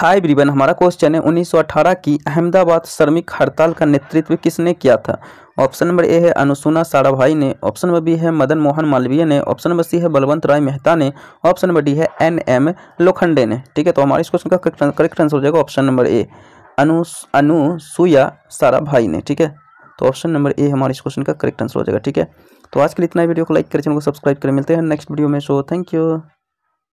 हाय ब्रिबन हमारा क्वेश्चन है 1918 की अहमदाबाद श्रमिक हड़ताल का नेतृत्व किसने किया था ऑप्शन नंबर ए है अनुसुना साड़ाभाई ने ऑप्शन नंबर बी है मदन मोहन मालवीय ने ऑप्शन नंबर सी है बलवंत राय मेहता ने ऑप्शन नंबर डी है एन एम लोखंडे ने ठीक है तो हमारे इस क्वेश्चन का करेक्ट आंसर हो जाएगा option number A Anu Anusuya Sarabhai ने ठीक है तो ऑप्शन नंबर ए हमारे इस क्वेश्चन का करेक्ट आंसर हो जाएगा ठीक है तो आज के लिए इतना वीडियो को लाइक करें चैनल को सब्सक्राइब करें मिलते हैं नेक्स्ट वीडियो में सो थैंक यू